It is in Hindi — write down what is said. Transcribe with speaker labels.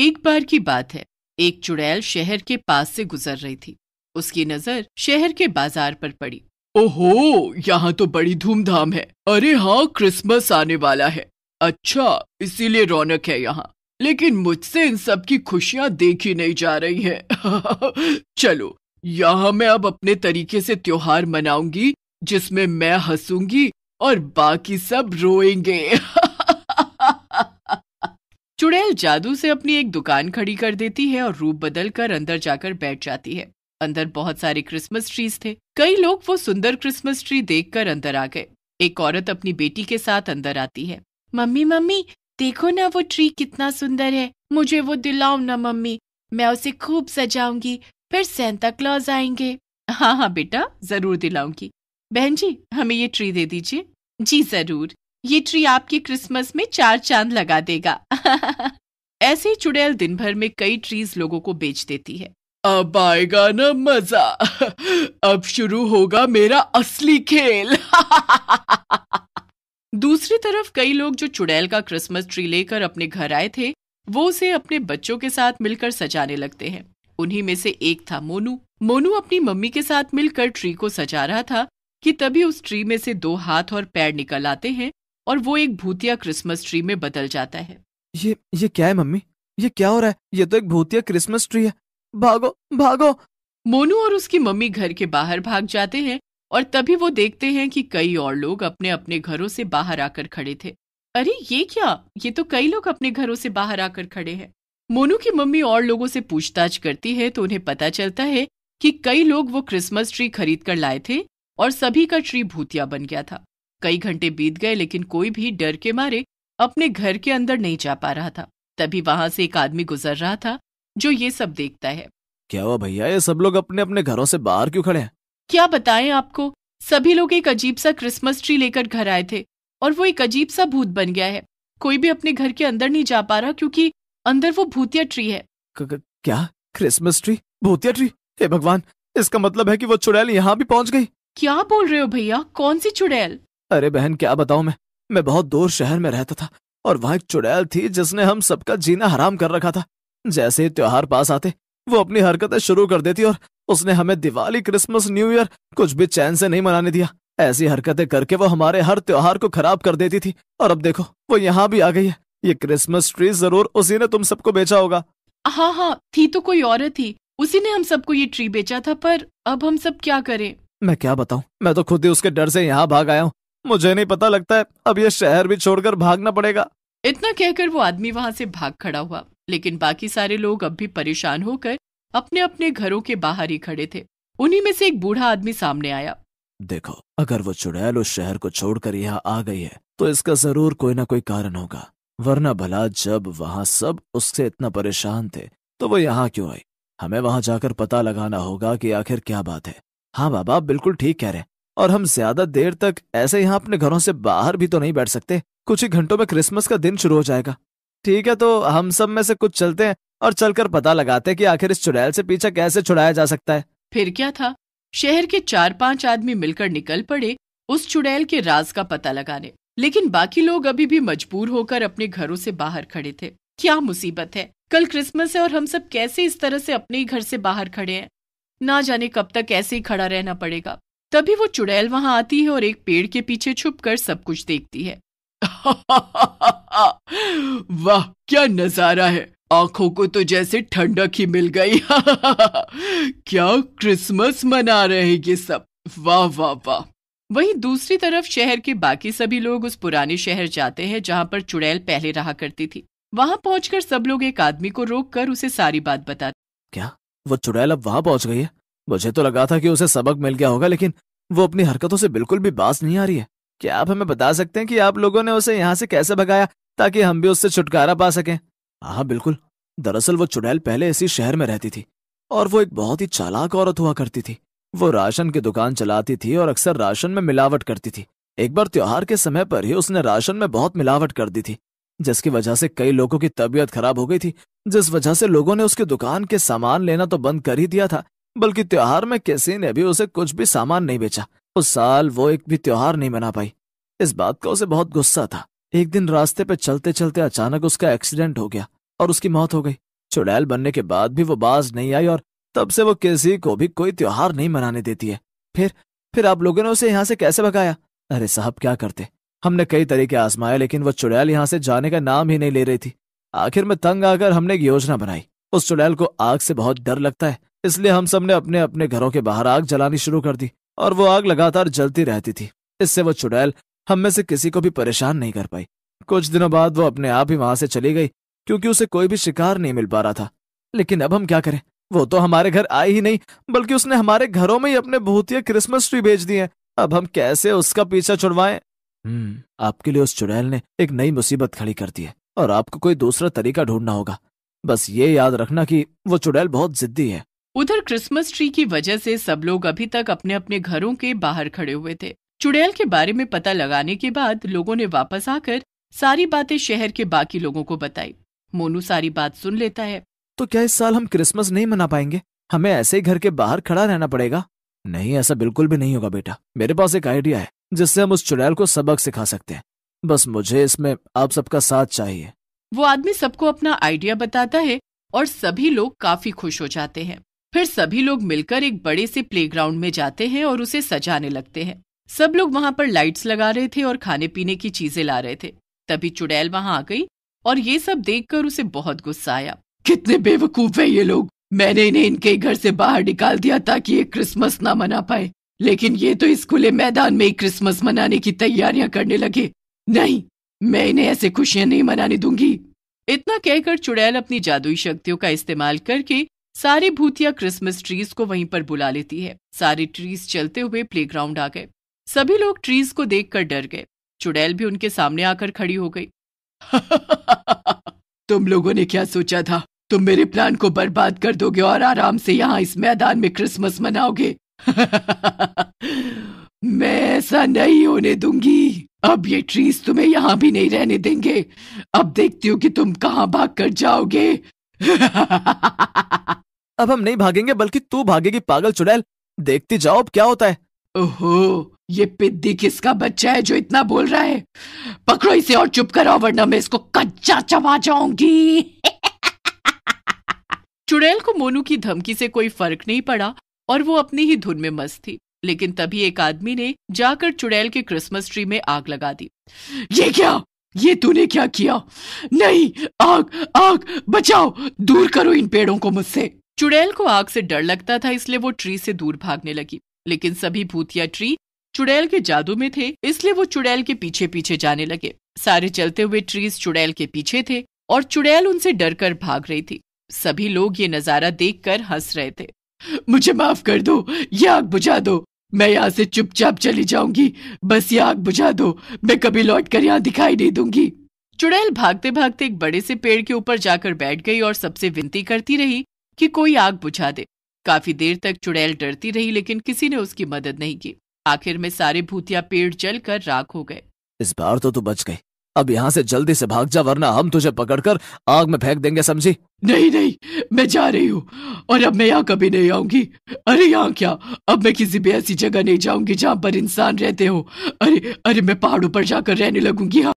Speaker 1: एक बार की बात है एक चुड़ैल शहर के पास से गुजर रही थी उसकी नजर शहर के बाजार पर पड़ी ओहो यहाँ तो बड़ी धूमधाम है अरे
Speaker 2: हाँ क्रिसमस आने वाला है अच्छा इसीलिए रौनक है यहाँ लेकिन मुझसे इन सब की खुशियाँ देखी नहीं जा रही है चलो यहाँ मैं अब अपने तरीके से त्योहार मनाऊंगी जिसमें मैं हंसूंगी और बाकी
Speaker 1: सब रोएंगे चुड़ैल जादू से अपनी एक दुकान खड़ी कर देती है और रूप बदलकर अंदर जाकर बैठ जाती है अंदर बहुत सारे क्रिसमस ट्रीज थे कई लोग वो सुंदर क्रिसमस ट्री देखकर अंदर आ गए एक औरत अपनी बेटी के साथ अंदर आती है मम्मी मम्मी देखो ना वो ट्री कितना सुंदर है मुझे वो दिलाओ ना मम्मी मैं उसे खूब सजाऊंगी फिर सेंता क्लॉज आएंगे हाँ हाँ बेटा जरूर दिलाऊंगी बहन जी हमें ये ट्री दे दीजिए जी जरूर ये ट्री आपके क्रिसमस में चार चांद लगा देगा ऐसे ही चुड़ैल दिन भर में कई ट्रीज लोगों को बेच देती है अब आएगा ना मजा अब शुरू होगा मेरा असली खेल दूसरी तरफ कई लोग जो चुड़ैल का क्रिसमस ट्री लेकर अपने घर आए थे वो उसे अपने बच्चों के साथ मिलकर सजाने लगते हैं उन्हीं में से एक था मोनू मोनू अपनी मम्मी के साथ मिलकर ट्री को सजा रहा था कि तभी उस ट्री में से दो हाथ और पैर निकल आते हैं और वो एक भूतिया क्रिसमस ट्री में बदल जाता है
Speaker 3: ये ये क्या है मम्मी ये क्या हो रहा है ये तो एक भूतिया क्रिसमस ट्री है भागो भागो मोनू और उसकी मम्मी
Speaker 1: घर के बाहर भाग जाते हैं और तभी वो देखते हैं कि कई और लोग अपने अपने घरों से बाहर आकर खड़े थे अरे ये क्या ये तो कई लोग अपने घरों से बाहर आकर खड़े हैं मोनू की मम्मी और लोगों से पूछताछ करती है तो उन्हें पता चलता है कि कई लोग वो क्रिसमस ट्री खरीद कर लाए थे और सभी का ट्री भूतिया बन गया था कई घंटे बीत गए लेकिन कोई भी डर के मारे अपने घर के अंदर नहीं जा पा रहा था तभी वहां से एक आदमी गुजर रहा था जो ये सब देखता है
Speaker 3: क्या हुआ भैया ये सब लोग अपने अपने घरों से बाहर क्यों खड़े हैं
Speaker 1: क्या बताएं आपको सभी लोग एक अजीब सा क्रिसमस ट्री लेकर घर आए थे और वो एक अजीब सा भूत बन गया है कोई भी अपने घर के अंदर नहीं जा पा रहा क्योंकि अंदर वो भूतिया ट्री है
Speaker 3: क्या क्रिसमस ट्री भूतिया ट्री हे भगवान इसका मतलब है कि वो चुड़ैल यहाँ भी पहुँच गई
Speaker 1: क्या बोल रहे हो भैया कौन सी चुड़ैल
Speaker 3: अरे बहन क्या बताऊं मैं मैं बहुत दूर शहर में रहता था और वहां एक चुड़ैल थी जिसने हम सबका जीना हराम कर रखा था जैसे ही त्योहार पास आते वो अपनी हरकतें शुरू कर देती और उसने हमें दिवाली क्रिसमस न्यू ईयर कुछ भी चैन से नहीं मनाने दिया ऐसी हरकतें करके वो हमारे हर त्योहार को खराब कर देती थी और अब देखो वो यहाँ भी आ गई है ये क्रिसमस ट्री जरूर उसी ने तुम सबको बेचा होगा
Speaker 1: हाँ हाँ थी तो कोई औरत ही उसी ने हम सबको ये ट्री बेचा था पर अब हम सब क्या करें
Speaker 3: मैं क्या बताऊँ मैं तो खुद ही उसके डर से यहाँ भाग आया हूँ मुझे नहीं पता लगता है अब यह शहर भी छोड़कर भागना पड़ेगा
Speaker 1: इतना कहकर वो आदमी वहाँ से भाग खड़ा हुआ लेकिन बाकी सारे लोग अब भी परेशान होकर अपने अपने घरों के बाहर ही खड़े थे उन्हीं में से एक बूढ़ा आदमी सामने आया
Speaker 3: देखो अगर वो चुड़ैल उस शहर को छोड़कर यहाँ आ गई है तो इसका जरूर कोई ना कोई कारण होगा वरना भला जब वहाँ सब उससे इतना परेशान थे तो वो यहाँ क्यों आई हमें वहाँ जाकर पता लगाना होगा कि आखिर क्या बात है हाँ बाबा बिल्कुल ठीक कह रहे और हम ज्यादा देर तक ऐसे यहाँ अपने घरों से बाहर भी तो नहीं बैठ सकते कुछ ही घंटों में क्रिसमस का दिन शुरू हो जाएगा ठीक है तो हम सब में से कुछ चलते हैं और चलकर पता लगाते हैं कि आखिर इस चुड़ैल से पीछा कैसे छुड़ाया जा सकता है
Speaker 1: फिर क्या था शहर के चार पांच आदमी मिलकर निकल पड़े उस चुड़ैल के राज का पता लगाने लेकिन बाकी लोग अभी भी मजबूर होकर अपने घरों से बाहर खड़े थे क्या मुसीबत है कल क्रिसमस है और हम सब कैसे इस तरह से अपने ही घर से बाहर खड़े हैं ना जाने कब तक ऐसे ही खड़ा रहना पड़ेगा तभी वो चुड़ैल वहां आती है और एक पेड़ के पीछे छुपकर सब कुछ देखती है
Speaker 2: वाह क्या नजारा है आंखों को तो जैसे ठंडक ही मिल गई क्या क्रिसमस मना
Speaker 1: रहे ये सब वाह वाह वाह वहीं दूसरी तरफ शहर के बाकी सभी लोग उस पुराने शहर जाते हैं जहां पर चुड़ैल पहले रहा करती थी वहां पहुंचकर सब लोग एक आदमी को रोककर उसे सारी बात बताते
Speaker 3: क्या वो चुड़ैल अब वहां पहुंच गई है मुझे तो लगा था कि उसे सबक मिल गया होगा लेकिन वो अपनी हरकतों से बिल्कुल भी बास नहीं आ रही है क्या आप हमें बता सकते हैं कि आप लोगों ने उसे यहाँ से कैसे भगाया ताकि हम भी उससे छुटकारा पा सकें हाँ बिल्कुल दरअसल वो चुड़ैल पहले इसी शहर में रहती थी और वो एक बहुत ही चालाक औरत हुआ करती थी वो राशन की दुकान चलाती थी और अक्सर राशन में मिलावट करती थी एक बार त्योहार के समय पर ही उसने राशन में बहुत मिलावट कर दी थी जिसकी वजह से कई लोगों की तबीयत खराब हो गई थी जिस वजह से लोगों ने उसकी दुकान के सामान लेना तो बंद कर ही दिया था बल्कि त्योहार में किसी ने भी उसे कुछ भी सामान नहीं बेचा उस साल वो एक भी त्योहार नहीं मना पाई इस बात का उसे बहुत गुस्सा था एक दिन रास्ते पे चलते चलते अचानक उसका एक्सीडेंट हो गया और उसकी मौत हो गई चुड़ैल बनने के बाद भी वो बाज नहीं आई और तब से वो किसी को भी कोई त्योहार नहीं मनाने देती है फिर फिर आप लोगों ने उसे यहाँ से कैसे भगाया अरे साहब क्या करते हमने कई तरीके आजमाए लेकिन वो चुड़ैल यहाँ से जाने का नाम ही नहीं ले रही थी आखिर में तंग आकर हमने एक योजना बनाई उस चुड़ैल को आग से बहुत डर लगता है इसलिए हम सब ने अपने अपने घरों के बाहर आग जलानी शुरू कर दी और वो आग लगातार जलती रहती थी इससे वो चुड़ैल हम में से किसी को भी परेशान नहीं कर पाई कुछ दिनों बाद वो अपने आप ही वहां से चली गई क्योंकि उसे कोई भी शिकार नहीं मिल पा रहा था लेकिन अब हम क्या करें वो तो हमारे घर आई ही नहीं बल्कि उसने हमारे घरों में ही अपने भूतिया क्रिसमस ट्री बेच दिए अब हम कैसे उसका पीछा छुड़वाए हम्म आपके लिए उस चुड़ैल ने एक नई मुसीबत खड़ी कर दी है और आपको कोई दूसरा तरीका ढूंढना होगा बस ये याद रखना कि वो चुड़ैल बहुत जिद्दी है
Speaker 1: उधर क्रिसमस ट्री की वजह से सब लोग अभी तक अपने अपने घरों के बाहर खड़े हुए थे चुड़ैल के बारे में पता लगाने के बाद लोगों ने वापस आकर सारी बातें शहर के बाकी लोगों को बताई मोनू सारी बात सुन लेता
Speaker 3: है तो क्या इस साल हम क्रिसमस नहीं मना पाएंगे हमें ऐसे ही घर के बाहर खड़ा रहना पड़ेगा नहीं ऐसा बिल्कुल भी नहीं होगा बेटा मेरे पास एक आइडिया है जिससे हम उस चुड़ैल को सबक सिखा सकते हैं बस मुझे इसमें आप सबका साथ चाहिए
Speaker 1: वो आदमी सबको अपना आइडिया बताता है और सभी लोग काफी खुश हो जाते हैं फिर सभी लोग मिलकर एक बड़े से प्लेग्राउंड में जाते हैं और उसे सजाने लगते हैं सब लोग वहां पर लाइट्स लगा रहे थे और खाने पीने की चीजें ला रहे थे तभी चुड़ैल वहां आ गई और ये सब देखकर उसे बहुत गुस्सा आया
Speaker 2: कितने बेवकूफ है ये लोग मैंने इन्हें इनके घर से बाहर निकाल दिया ताकि ये क्रिसमस ना मना पाए लेकिन ये तो इस खुले मैदान में ही क्रिसमस मनाने की तैयारियां करने लगे नहीं मैं इन्हें ऐसे खुशियां नहीं मनाने दूंगी
Speaker 1: इतना कहकर चुड़ैल अपनी जादुई शक्तियों का इस्तेमाल करके सारे भूतिया क्रिसमस ट्रीज को वहीं पर बुला लेती है सारे ट्रीज चलते हुए प्लेग्राउंड आ गए सभी लोग ट्रीज को देखकर डर गए चुड़ैल भी उनके सामने आकर खड़ी हो गई
Speaker 2: तुम लोगों ने क्या सोचा था तुम मेरे प्लान को बर्बाद कर दोगे और आराम से यहाँ इस मैदान में क्रिसमस मनाओगे मैं ऐसा नहीं होने दूंगी अब ये ट्रीज
Speaker 3: तुम्हें यहाँ भी नहीं रहने देंगे अब देखती हो कि तुम कहाँ भाग कर जाओगे अब हम नहीं भागेंगे बल्कि तू भागेगी पागल चुड़ैल देखती जाओ अब क्या होता है ओहो ये पिद्दी किसका बच्चा है जो इतना बोल रहा है
Speaker 1: पकड़ो इसे और चुप कराओ वरना मैं इसको कच्चा चबा जाऊंगी चुड़ैल को मोनू की धमकी से कोई फर्क नहीं पड़ा और वो अपनी ही धुन में मस्त थी लेकिन तभी एक आदमी ने जाकर चुड़ैल के क्रिसमस ट्री में आग लगा दी ये क्या
Speaker 2: ये तूने क्या किया नहीं आग आग बचाओ
Speaker 1: दूर करो इन पेड़ों को मुझसे चुड़ैल को आग से डर लगता था इसलिए वो ट्री से दूर भागने लगी लेकिन सभी भूतिया ट्री चुड़ैल के जादू में थे इसलिए वो चुड़ैल के पीछे पीछे जाने लगे सारे चलते हुए ट्रीज चुड़ैल के पीछे थे और चुड़ैल उनसे डर कर भाग रही थी सभी लोग ये नजारा देख कर हंस रहे थे
Speaker 2: मुझे माफ कर दो ये आग बुझा दो मैं यहाँ से चुपचाप चली जाऊंगी बस ये आग बुझा दो मैं कभी लौट
Speaker 1: कर यहाँ दिखाई नहीं दूंगी चुड़ैल भागते भागते एक बड़े से पेड़ के ऊपर जाकर बैठ गई और सबसे विनती करती रही कि कोई आग बुझा दे काफी देर तक चुड़ैल डरती रही लेकिन किसी ने उसकी मदद नहीं की आखिर में सारे भूतिया पेड़ जल कर राख हो गए
Speaker 3: इस बार तो तू बच गई अब यहाँ से जल्दी से भाग जा वरना हम तुझे पकड़कर आग में फेंक देंगे समझी नहीं नहीं मैं जा रही हूँ और अब मैं यहाँ कभी नहीं आऊंगी अरे यहाँ क्या अब मैं किसी भी ऐसी जगह नहीं जाऊंगी जहाँ पर इंसान रहते हो अरे अरे मैं पहाड़ों पर जाकर रहने लगूंगी हाँ